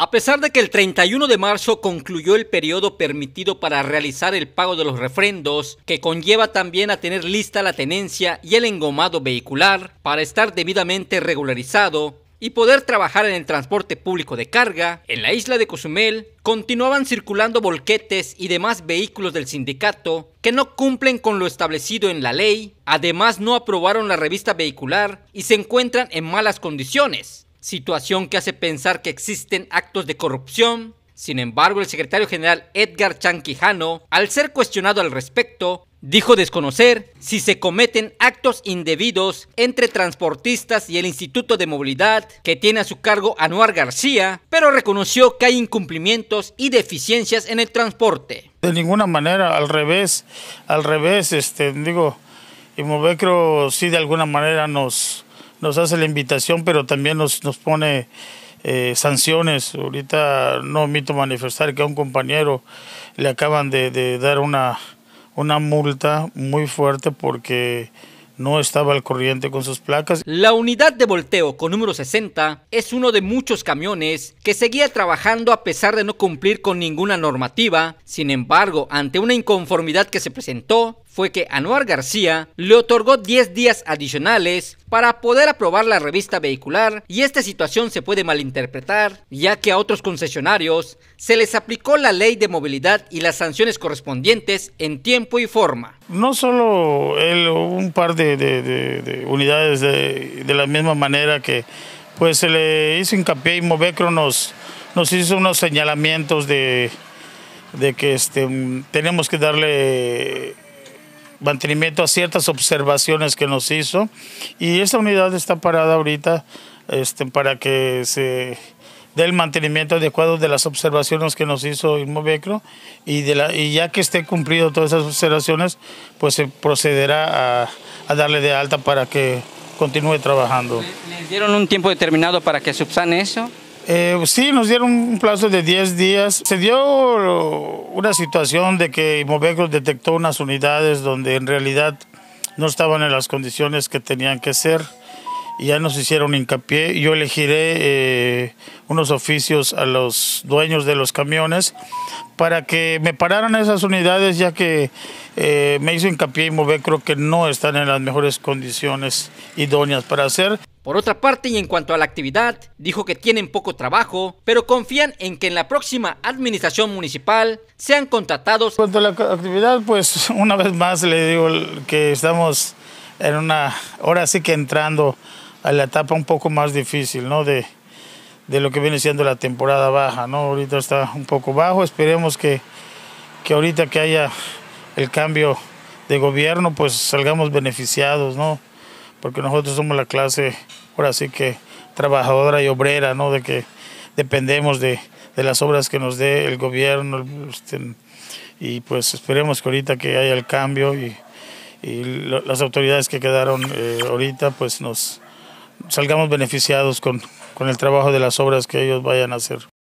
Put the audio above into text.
A pesar de que el 31 de marzo concluyó el periodo permitido para realizar el pago de los refrendos, que conlleva también a tener lista la tenencia y el engomado vehicular para estar debidamente regularizado y poder trabajar en el transporte público de carga, en la isla de Cozumel continuaban circulando volquetes y demás vehículos del sindicato que no cumplen con lo establecido en la ley, además no aprobaron la revista vehicular y se encuentran en malas condiciones, situación que hace pensar que existen actos de corrupción. Sin embargo, el secretario general Edgar Chanquijano, al ser cuestionado al respecto, dijo desconocer si se cometen actos indebidos entre transportistas y el Instituto de Movilidad que tiene a su cargo Anuar García, pero reconoció que hay incumplimientos y deficiencias en el transporte. De ninguna manera, al revés, al revés, este, digo, Inmovecro si de alguna manera nos, nos hace la invitación, pero también nos, nos pone eh, sanciones. Ahorita no omito manifestar que a un compañero le acaban de, dar una, una multa muy fuerte porque no estaba al corriente con sus placas. La unidad de volteo con número 60 es uno de muchos camiones que seguía trabajando a pesar de no cumplir con ninguna normativa. Sin embargo, ante una inconformidad que se presentó, fue que Anuar García le otorgó 10 días adicionales para poder aprobar la revista vehicular y esta situación se puede malinterpretar ya que a otros concesionarios se les aplicó la ley de movilidad y las sanciones correspondientes en tiempo y forma. No solo el, un par de, de, unidades de, la misma manera que pues se le hizo hincapié y Movecro nos, nos hizo unos señalamientos de, de que este, tenemos que darle mantenimiento a ciertas observaciones que nos hizo y esta unidad está parada ahorita este, para que se dé el mantenimiento adecuado de las observaciones que nos hizo Inmovecro y, de la, y ya que esté cumplido todas esas observaciones, pues se procederá a, a darle de alta para que continúe trabajando. ¿Les dieron un tiempo determinado para que subsane eso? Eh, sí, nos dieron un plazo de 10 días. Se dio uh, una situación de que Movegro detectó unas unidades donde en realidad no estaban en las condiciones que tenían que ser. Y ya nos hicieron hincapié. Yo elegiré eh, unos oficios a los dueños de los camiones para que me pararan esas unidades, ya que eh, me hizo hincapié y que no están en las mejores condiciones idóneas para hacer. Por otra parte, y en cuanto a la actividad, dijo que tienen poco trabajo, pero confían en que en la próxima administración municipal sean contratados. En cuanto a la actividad, pues una vez más le digo que estamos en una, ahora sí que entrando a la etapa un poco más difícil, ¿no? De, de lo que viene siendo la temporada baja, ¿no? Ahorita está un poco bajo, esperemos que, que ahorita que haya el cambio de gobierno, pues salgamos beneficiados, ¿no? porque nosotros somos la clase, por así que trabajadora y obrera, ¿no? De que dependemos de, las obras que nos dé el gobierno este, y pues esperemos que ahorita que haya el cambio y, las autoridades que quedaron eh, ahorita pues nos salgamos beneficiados con el trabajo de las obras que ellos vayan a hacer.